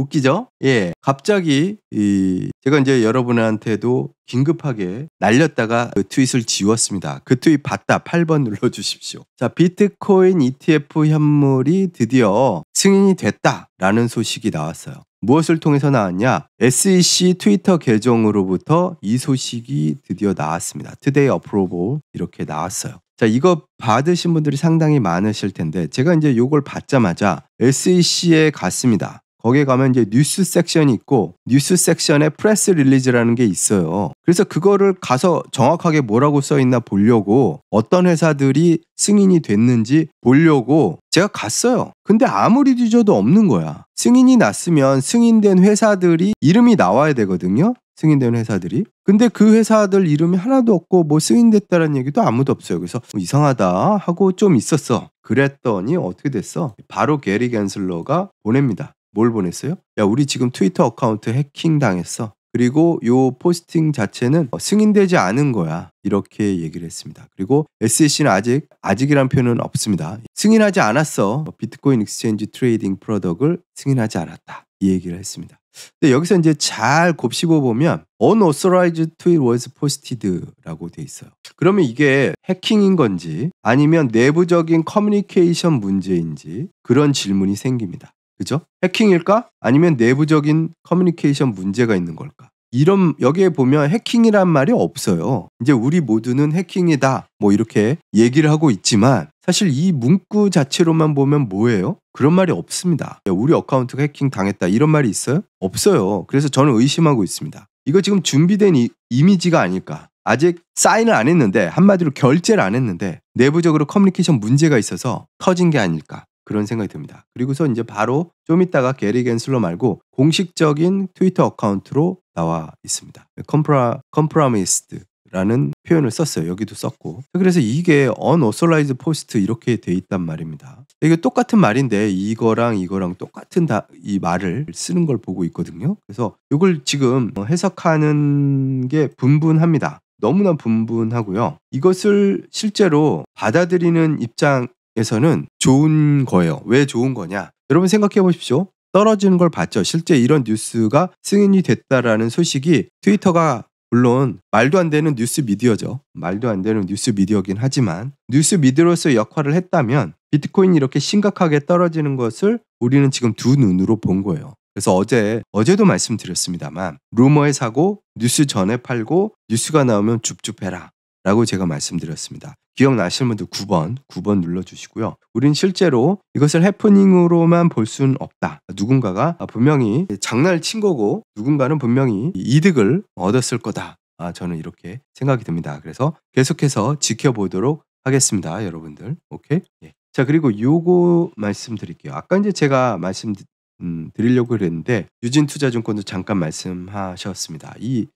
웃기죠? 예. 갑자기 이 제가 이제 여러분한테도 긴급하게 날렸다가 그 트윗을 지웠습니다. 그 트윗 봤다 8번 눌러 주십시오. 자, 비트코인 ETF 현물이 드디어 승인이 됐다라는 소식이 나왔어요. 무엇을 통해서 나왔냐? SEC 트위터 계정으로부터 이 소식이 드디어 나왔습니다. Today 투데이 어프로브 이렇게 나왔어요. 자, 이거 받으신 분들이 상당히 많으실 텐데 제가 이제 이걸 받자마자 SEC에 갔습니다. 거기에 가면 이제 뉴스 섹션이 있고 뉴스 섹션에 프레스 릴리즈라는 게 있어요. 그래서 그거를 가서 정확하게 뭐라고 써 있나 보려고 어떤 회사들이 승인이 됐는지 보려고 제가 갔어요. 근데 아무리 뒤져도 없는 거야. 승인이 났으면 승인된 회사들이 이름이 나와야 되거든요. 승인된 회사들이. 근데 그 회사들 이름이 하나도 없고 뭐 승인됐다는 얘기도 아무도 없어요. 그래서 어, 이상하다 하고 좀 있었어. 그랬더니 어떻게 됐어? 바로 게리 겐슬러가 보냅니다. 뭘 보냈어요? 야, 우리 지금 트위터 어카운트 해킹 당했어. 그리고 요 포스팅 자체는 어, 승인되지 않은 거야. 이렇게 얘기를 했습니다. 그리고 SEC는 아직 아직이란 표현은 없습니다. 승인하지 않았어. 비트코인 익스체인지 트레이딩 프로덕을 승인하지 않았다. 이 얘기를 했습니다. 근데 여기서 이제 잘 곱씹어 보면 unauthorized tweet was posted라고 돼 있어요. 그러면 이게 해킹인 건지 아니면 내부적인 커뮤니케이션 문제인지 그런 질문이 생깁니다. 그죠? 해킹일까? 아니면 내부적인 커뮤니케이션 문제가 있는 걸까? 이런 여기에 보면 해킹이란 말이 없어요. 이제 우리 모두는 해킹이다. 뭐 이렇게 얘기를 하고 있지만 사실 이 문구 자체로만 보면 뭐예요? 그런 말이 없습니다. 우리 어카운트가 해킹 당했다. 이런 말이 있어요? 없어요. 그래서 저는 의심하고 있습니다. 이거 지금 준비된 이, 이미지가 아닐까. 아직 사인을 안 했는데 한마디로 결제를 안 했는데 내부적으로 커뮤니케이션 문제가 있어서 터진 게 아닐까. 그런 생각이 듭니다. 그리고서 이제 바로 좀 이따가 게리 겐슬러 말고 공식적인 트위터 어카운트로 나와 있습니다. 컴프라, 컴프라미스트 라는 표현을 썼어요. 여기도 썼고. 그래서 이게 unauthorized post 이렇게 돼 있단 말입니다. 이게 똑같은 말인데 이거랑 이거랑 똑같은 다, 이 말을 쓰는 걸 보고 있거든요. 그래서 이걸 지금 해석하는 게 분분합니다. 너무나 분분하고요. 이것을 실제로 받아들이는 입장 에서는 좋은 거예요. 왜 좋은 거냐? 여러분 생각해 보십시오. 떨어지는 걸 봤죠. 실제 이런 뉴스가 승인이 됐다라는 소식이 트위터가 물론 말도 안 되는 뉴스 미디어죠. 말도 안 되는 뉴스 미디어긴 하지만 뉴스 미디어로서 역할을 했다면 비트코인이 이렇게 심각하게 떨어지는 것을 우리는 지금 두 눈으로 본 거예요. 그래서 어제 어제도 말씀드렸습니다만 루머에 사고 뉴스 전에 팔고 뉴스가 나오면 줍줍해라 라고 제가 말씀드렸습니다. 기억나시는 분들 9번, 9번 눌러주시고요. 우린 실제로 이것을 해프닝으로만 볼 수는 없다. 누군가가 분명히 장난을 친 거고 누군가는 분명히 이득을 얻었을 거다. 아, 저는 이렇게 생각이 듭니다. 그래서 계속해서 지켜보도록 하겠습니다. 여러분들. 오케이? 예. 자, 그리고 요거 말씀드릴게요. 아까 이제 제가 말씀 음, 드리려고 그랬는데 유진투자증권도 잠깐 말씀하셨습니다. 이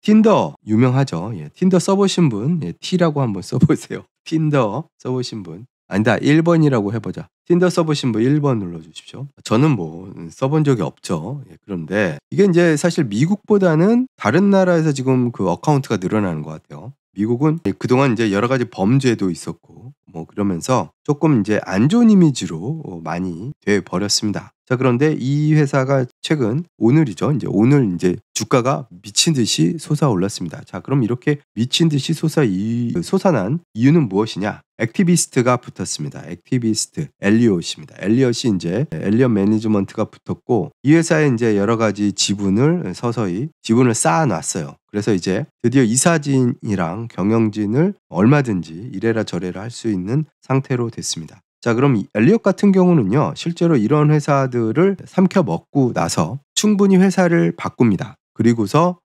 틴더 유명하죠. 예, 틴더 써보신 분 예, T라고 한번 써보세요. 틴더 써보신 분 아니다 1번이라고 해보자 틴더 써보신 분 1번 눌러주십시오 저는 뭐 써본 적이 없죠 예, 그런데 이게 이제 사실 미국보다는 다른 나라에서 지금 그 어카운트가 늘어나는 것 같아요 미국은 예, 그동안 이제 여러 가지 범죄도 있었고 뭐 그러면서 조금 이제 안 좋은 이미지로 많이 돼 버렸습니다. 자, 그런데 이 회사가 최근 오늘이죠. 이제 오늘 이제 주가가 미친 듯이 솟아올랐습니다. 자, 그럼 이렇게 미친 듯이 솟아 이, 솟아난 이유는 무엇이냐? 액티비스트가 붙었습니다. 액티비스트 엘리엇입니다. 엘리엇이 이제 엘리엇 매니지먼트가 붙었고 이 회사에 이제 여러 가지 지분을 서서히 지분을 쌓아놨어요. 그래서 이제 드디어 이사진이랑 경영진을 얼마든지 이래라 저래라 할 수 있는 상태로 됐습니다. 자, 그럼 엘리엇 같은 경우는요, 실제로 이런 회사들을 삼켜 먹고 나서 충분히 회사를 바꿉니다. 그리고서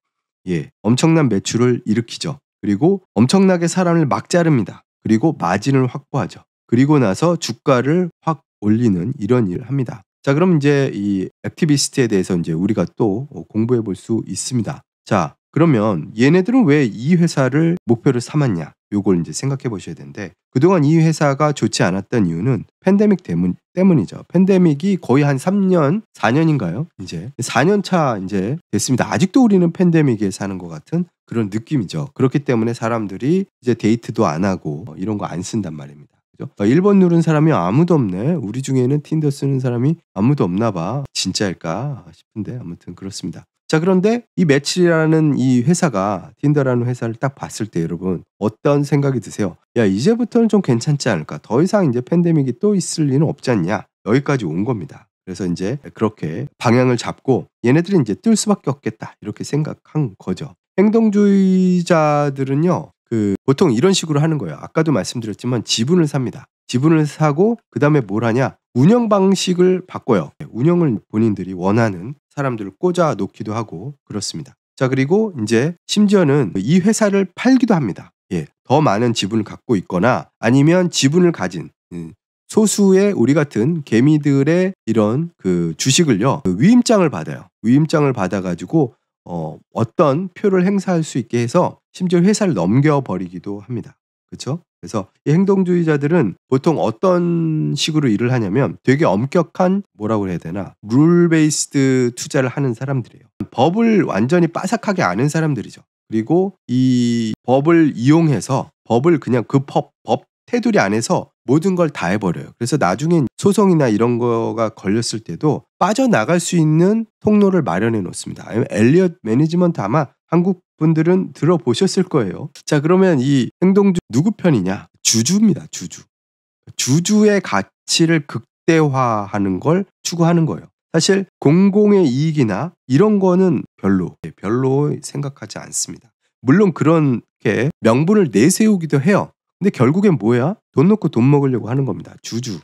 예, 엄청난 매출을 일으키죠. 그리고 엄청나게 사람을 막 자릅니다. 그리고 마진을 확보하죠. 그리고 나서 주가를 확 올리는 이런 일을 합니다. 자, 그럼 이제 이 액티비스트에 대해서 이제 우리가 또 공부해 볼 수 있습니다. 자, 그러면 얘네들은 왜 이 회사를 목표로 삼았냐? 요걸 이제 생각해 보셔야 되는데 그동안 이 회사가 좋지 않았던 이유는 팬데믹 때문, 때문이죠. 팬데믹이 거의 한 3년, 4년인가요? 이제 4년 차 이제 됐습니다. 아직도 우리는 팬데믹에 사는 것 같은 그런 느낌이죠. 그렇기 때문에 사람들이 이제 데이트도 안 하고 이런 거 안 쓴단 말입니다. 1번 어, 누른 사람이 아무도 없네. 우리 중에는 틴더 쓰는 사람이 아무도 없나 봐. 진짜일까 싶은데 아무튼 그렇습니다. 자, 그런데 이매치라는이 회사가 틴더라는 회사를 딱 봤을 때 여러분 어떤 생각이 드세요? 야, 이제부터는 좀 괜찮지 않을까? 더 이상 이제 팬데믹이 또 있을 리는 없지 않냐? 여기까지 온 겁니다. 그래서 이제 그렇게 방향을 잡고 얘네들이 이제 뜰 수밖에 없겠다. 이렇게 생각한 거죠. 행동주의자들은요, 그 보통 이런 식으로 하는 거예요. 아까도 말씀드렸지만 지분을 삽니다. 지분을 사고 그 다음에 뭘 하냐? 운영 방식을 바꿔요. 네, 운영을 본인들이 원하는 사람들을 꽂아 놓기도 하고 그렇습니다. 자 그리고 이제 심지어는 이 회사를 팔기도 합니다. 예, 더 많은 지분을 갖고 있거나 아니면 지분을 가진 음, 소수의 우리 같은 개미들의 이런 그 주식을요 그 위임장을 받아요. 위임장을 받아가지고 어, 어떤 표를 행사할 수 있게 해서 심지어 회사를 넘겨버리기도 합니다. 그렇죠? 그래서 이 행동주의자들은 보통 어떤 식으로 일을 하냐면 되게 엄격한 뭐라고 해야 되나 룰 베이스드 투자를 하는 사람들이에요. 법을 완전히 빠삭하게 아는 사람들이죠. 그리고 이 법을 이용해서 법을 그냥 그 법, 법 테두리 안에서 모든 걸 다 해버려요. 그래서 나중엔 소송이나 이런 거가 걸렸을 때도 빠져나갈 수 있는 통로를 마련해 놓습니다. 엘리엇 매니지먼트 아마 한국 분들은 들어보셨을 거예요. 자, 그러면 이 행동주 누구 편이냐? 주주입니다, 주주. 주주의 가치를 극대화하는 걸 추구하는 거예요. 사실 공공의 이익이나 이런 거는 별로, 예, 별로 생각하지 않습니다. 물론 그렇게 명분을 내세우기도 해요. 근데 결국엔 뭐야? 돈 놓고 돈 먹으려고 하는 겁니다. 주주의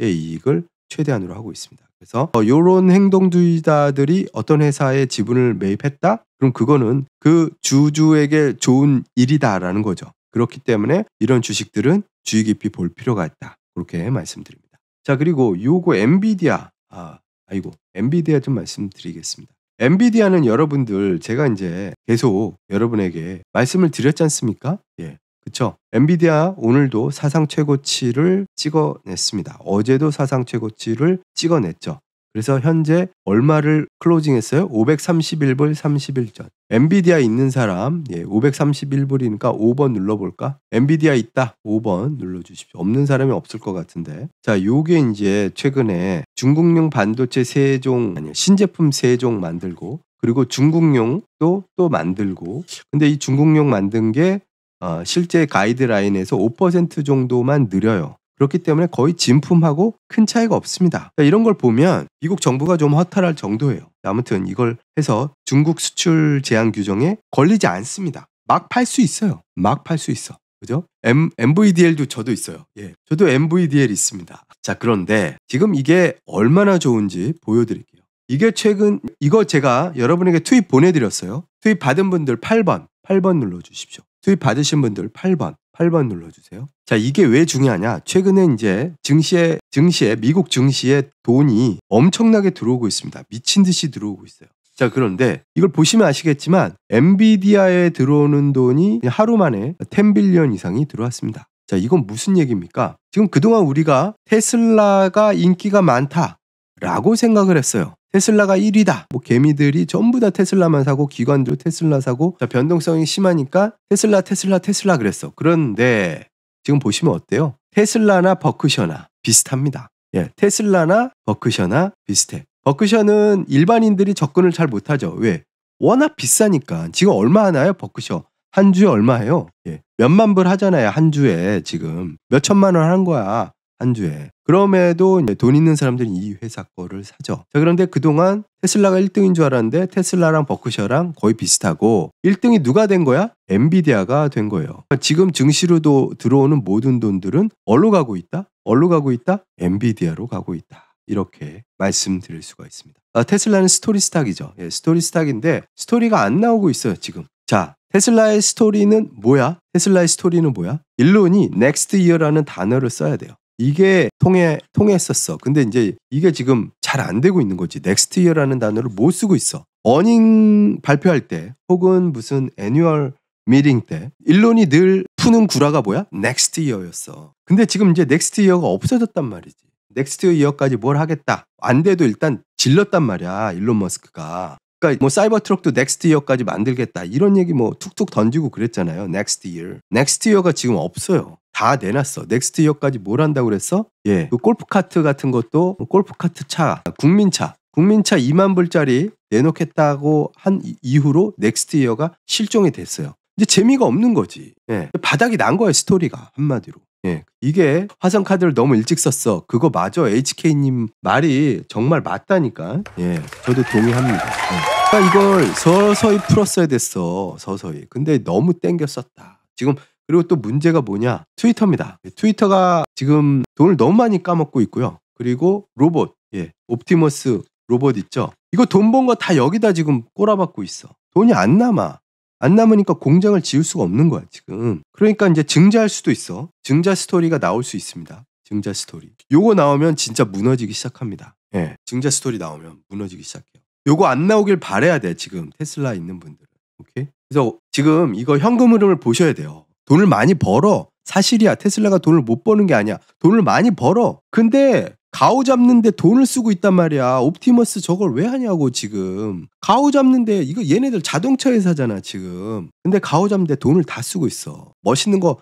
이익을 최대한으로 하고 있습니다. 그래서 이런 어, 행동주의자들이 어떤 회사에 지분을 매입했다? 그럼 그거는 그 주주에게 좋은 일이다라는 거죠. 그렇기 때문에 이런 주식들은 주의 깊이 볼 필요가 있다. 그렇게 말씀드립니다. 자 그리고 요거 엔비디아 아 아이고 엔비디아 좀 말씀드리겠습니다. 엔비디아는 여러분들 제가 이제 계속 여러분에게 말씀을 드렸지 않습니까? 예. 그렇죠. 엔비디아 오늘도 사상 최고치를 찍어냈습니다. 어제도 사상 최고치를 찍어냈죠. 그래서 현재 얼마를 클로징했어요? 531불 31전. 엔비디아 있는 사람, 예, 531불이니까 5번 눌러볼까? 엔비디아 있다, 5번 눌러주십시오. 없는 사람이 없을 것 같은데. 자, 요게 이제 최근에 중국용 반도체 세종, 아니, 신제품 세종 만들고, 그리고 중국용 도또 만들고. 근데 이 중국용 만든 게 어, 실제 가이드라인에서 5% 정도만 늘려요. 그렇기 때문에 거의 진품하고 큰 차이가 없습니다. 자, 이런 걸 보면 미국 정부가 좀 허탈할 정도예요. 아무튼 이걸 해서 중국 수출 제한 규정에 걸리지 않습니다. 막 팔 수 있어요. 막 팔 수 있어. 그죠? M, MVDL도 저도 있어요. 예. 저도 MVDL 있습니다. 자, 그런데 지금 이게 얼마나 좋은지 보여드릴게요. 이게 최근, 이거 제가 여러분에게 투입 보내드렸어요. 투입 받은 분들 8번, 8번 눌러주십시오. 수입 받으신 분들 8번, 8번 눌러주세요. 자, 이게 왜 중요하냐? 최근에 이제 증시에, 증시에, 미국 증시에 돈이 엄청나게 들어오고 있습니다. 미친 듯이 들어오고 있어요. 자, 그런데 이걸 보시면 아시겠지만 엔비디아에 들어오는 돈이 하루 만에 10빌리언 이상이 들어왔습니다. 자, 이건 무슨 얘기입니까? 지금 그동안 우리가 테슬라가 인기가 많다. 라고 생각을 했어요. 테슬라가 1위다. 뭐 개미들이 전부 다 테슬라만 사고 기관도 테슬라 사고 자, 변동성이 심하니까 테슬라 테슬라 테슬라 그랬어. 그런데 지금 보시면 어때요? 테슬라나 버크셔나 비슷합니다. 예, 테슬라나 버크셔나 비슷해. 버크셔는 일반인들이 접근을 잘 못하죠. 왜? 워낙 비싸니까. 지금 얼마 하나요? 버크셔. 한 주에 얼마 해요? 예, 몇만 불 하잖아요. 한 주에 지금. 몇 천만 원 한 거야. 한 주에. 그럼에도 돈 있는 사람들은이 회사 거를 사죠. 자, 그런데 그동안 테슬라가 1등인 줄 알았는데 테슬라랑 버크셔랑 거의 비슷하고 1등이 누가 된 거야? 엔비디아가 된 거예요. 그러니까 지금 증시로도 들어오는 모든 돈들은 어디로 가고 있다? 어디로 가고 있다? 엔비디아로 가고 있다. 이렇게 말씀드릴 수가 있습니다. 아, 테슬라는 스토리 스탁이죠. 예, 스토리 스탁인데 스토리가 안 나오고 있어요, 지금. 자, 테슬라의 스토리는 뭐야? 테슬라의 스토리는 뭐야? 일론이 넥스트 이어라는 단어를 써야 돼요. 이게 통해 통했었어. 근데 이제 이게 지금 잘 안 되고 있는 거지. 넥스트 이어라는 단어를 못 쓰고 있어. 어닝 발표할 때 혹은 무슨 애니얼 미팅 때 일론이 늘 푸는 구라가 뭐야? 넥스트 이어였어. 근데 지금 이제 넥스트 이어가 없어졌단 말이지. 넥스트 이어까지 뭘 하겠다. 안 돼도 일단 질렀단 말이야. 일론 머스크가. 그러니까 뭐 사이버 트럭도 넥스트 이어까지 만들겠다. 이런 얘기 뭐 툭툭 던지고 그랬잖아요. 넥스트 이어. 넥스트 이어가 지금 없어요. 다 내놨어. 넥스트 이어까지 뭘 한다고 그랬어? 예. 그 골프카트 같은 것도 골프카트 차, 국민차, 국민차 2만 불짜리 내놓겠다고 한 이후로 넥스트 이어가 실종이 됐어요. 이제 재미가 없는 거지. 예. 바닥이 난 거야, 스토리가. 한마디로. 예. 이게 화성 카드를 너무 일찍 썼어. 그거 맞아. HK님 말이 정말 맞다니까. 예. 저도 동의합니다. 예. 그러니까 이걸 서서히 풀었어야 됐어. 서서히. 근데 너무 땡겼었다. 지금 그리고 또 문제가 뭐냐? 트위터입니다. 트위터가 지금 돈을 너무 많이 까먹고 있고요. 그리고 로봇, 예, 옵티머스 로봇 있죠? 이거 돈번거다 여기다 지금 꼬라박고 있어. 돈이 안 남아. 안 남으니까 공장을 지을 수가 없는 거야, 지금. 그러니까 이제 증자할 수도 있어. 증자 스토리가 나올 수 있습니다. 증자 스토리. 요거 나오면 진짜 무너지기 시작합니다. 예. 증자 스토리 나오면 무너지기 시작해요. 요거 안 나오길 바래야 돼, 지금 테슬라 있는 분들은. 오케이? 그래서 지금 이거 현금 흐름을 보셔야 돼요. 돈을 많이 벌어. 사실이야. 테슬라가 돈을 못 버는 게 아니야. 돈을 많이 벌어. 근데 가오 잡는데 돈을 쓰고 있단 말이야. 옵티머스 저걸 왜 하냐고 지금. 가오 잡는데 이거 얘네들 자동차 회사잖아 지금. 근데 가오 잡는데 돈을 다 쓰고 있어. 멋있는 거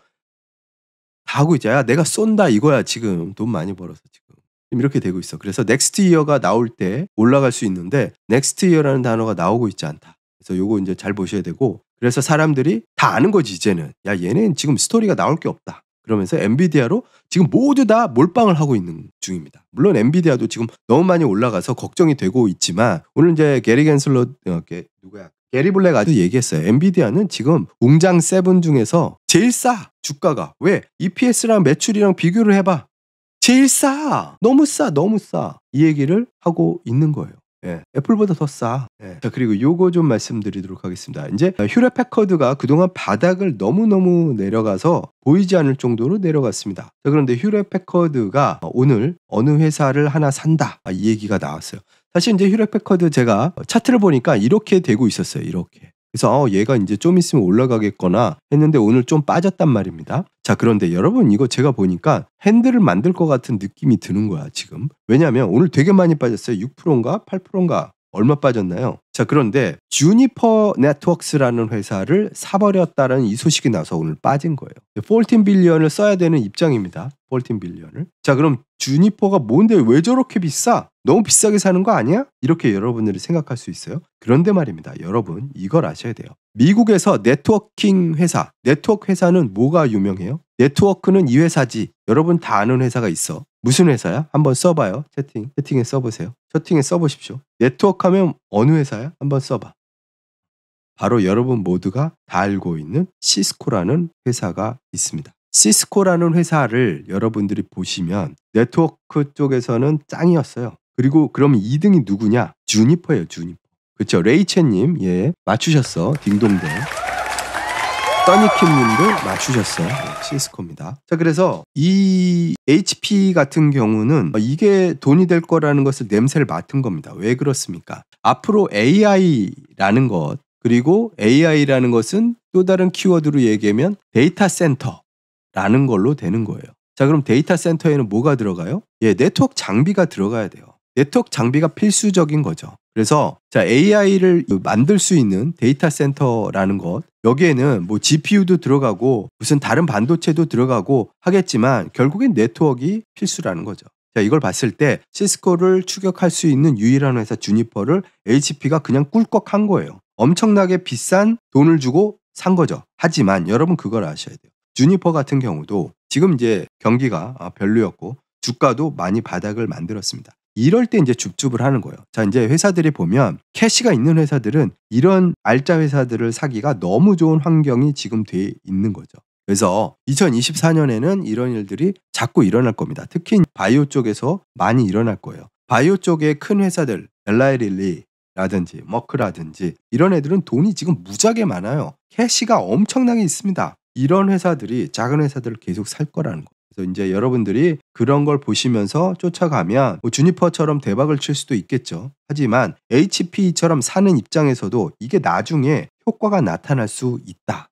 다 하고 있자. 야 내가 쏜다 이거야 지금. 돈 많이 벌어서 지금. 지금 이렇게 되고 있어. 그래서 넥스트 이어가 나올 때 올라갈 수 있는데 넥스트 이어라는 단어가 나오고 있지 않다. 그래서 요거 이제 잘 보셔야 되고 그래서 사람들이 다 아는 거지 이제는 야 얘는 지금 스토리가 나올 게 없다. 그러면서 엔비디아로 지금 모두 다 몰빵을 하고 있는 중입니다. 물론 엔비디아도 지금 너무 많이 올라가서 걱정이 되고 있지만 오늘 이제 게리 겐슬러 어, 게, 누구야 게리 블랙 아주 얘기했어요. 엔비디아는 지금 웅장 세븐 중에서 제일 싸 주가가 왜 EPS랑 매출이랑 비교를 해봐 제일 싸 너무 싸 너무 싸 이 얘기를 하고 있는 거예요. 예, 애플보다 더 싸. 예. 자, 그리고 요거 좀 말씀드리도록 하겠습니다. 이제 휴렛 패커드가 그동안 바닥을 너무너무 내려가서 보이지 않을 정도로 내려갔습니다. 자, 그런데 휴렛 패커드가 오늘 어느 회사를 하나 산다. 아, 이 얘기가 나왔어요. 사실 이제 휴렛 패커드 제가 차트를 보니까 이렇게 되고 있었어요. 이렇게. 그래서 어, 얘가 이제 좀 있으면 올라가겠거나 했는데 오늘 좀 빠졌단 말입니다. 자, 그런데 여러분 이거 제가 보니까 핸들을 만들 것 같은 느낌이 드는 거야, 지금. 왜냐하면 오늘 되게 많이 빠졌어요. 6%인가 8%인가 얼마 빠졌나요? 자, 그런데 주니퍼 네트웍스라는 회사를 사버렸다는 이 소식이 나서 오늘 빠진 거예요. 폴틴 빌리언을 써야 되는 입장입니다. 폴틴 빌리언을. 자, 그럼 주니퍼가 뭔데 왜 저렇게 비싸? 너무 비싸게 사는 거 아니야? 이렇게 여러분들이 생각할 수 있어요. 그런데 말입니다. 여러분, 이걸 아셔야 돼요. 미국에서 네트워킹 회사, 네트워크 회사는 뭐가 유명해요? 네트워크는 이 회사지. 여러분 다 아는 회사가 있어. 무슨 회사야? 한번 써봐요. 채팅. 채팅에 써보세요. 채팅에 써보십시오. 네트워크 하면 어느 회사야? 한번 써봐. 바로 여러분 모두가 다 알고 있는 시스코라는 회사가 있습니다. 시스코라는 회사를 여러분들이 보시면 네트워크 쪽에서는 짱이었어요. 그리고 그럼 2등이 누구냐? 주니퍼예요, 주니퍼. 그렇죠. 레이첼님, 예, 맞추셨어. 딩동댕. 써니킴님도 맞추셨어요. 네, 시스코입니다. 자 그래서 이 HP 같은 경우는 이게 돈이 될 거라는 것을 냄새를 맡은 겁니다. 왜 그렇습니까? 앞으로 AI라는 것 그리고 AI라는 것은 또 다른 키워드로 얘기하면 데이터 센터라는 걸로 되는 거예요. 자 그럼 데이터 센터에는 뭐가 들어가요? 예, 네트워크 장비가 들어가야 돼요. 네트워크 장비가 필수적인 거죠. 그래서 자 AI를 만들 수 있는 데이터 센터라는 것 여기에는 뭐 GPU도 들어가고 무슨 다른 반도체도 들어가고 하겠지만 결국엔 네트워크가 필수라는 거죠. 자, 이걸 봤을 때 시스코를 추격할 수 있는 유일한 회사 주니퍼를 HP가 그냥 꿀꺽한 거예요. 엄청나게 비싼 돈을 주고 산 거죠. 하지만 여러분 그걸 아셔야 돼요. 주니퍼 같은 경우도 지금 이제 경기가 아, 별로였고 주가도 많이 바닥을 만들었습니다. 이럴 때 이제 줍줍을 하는 거예요. 자, 이제 회사들이 보면 캐시가 있는 회사들은 이런 알짜 회사들을 사기가 너무 좋은 환경이 지금 돼 있는 거죠. 그래서 2024년에는 이런 일들이 자꾸 일어날 겁니다. 특히 바이오 쪽에서 많이 일어날 거예요. 바이오 쪽의 큰 회사들, 엘라이릴리, 라든지 머크라든지 이런 애들은 돈이 지금 무지하게 많아요. 캐시가 엄청나게 있습니다. 이런 회사들이 작은 회사들을 계속 살 거라는 거. 그래서 이제 여러분들이 그런 걸 보시면서 쫓아가면 뭐 주니퍼처럼 대박을 칠 수도 있겠죠. 하지만 HP처럼 사는 입장에서도 이게 나중에 효과가 나타날 수 있다.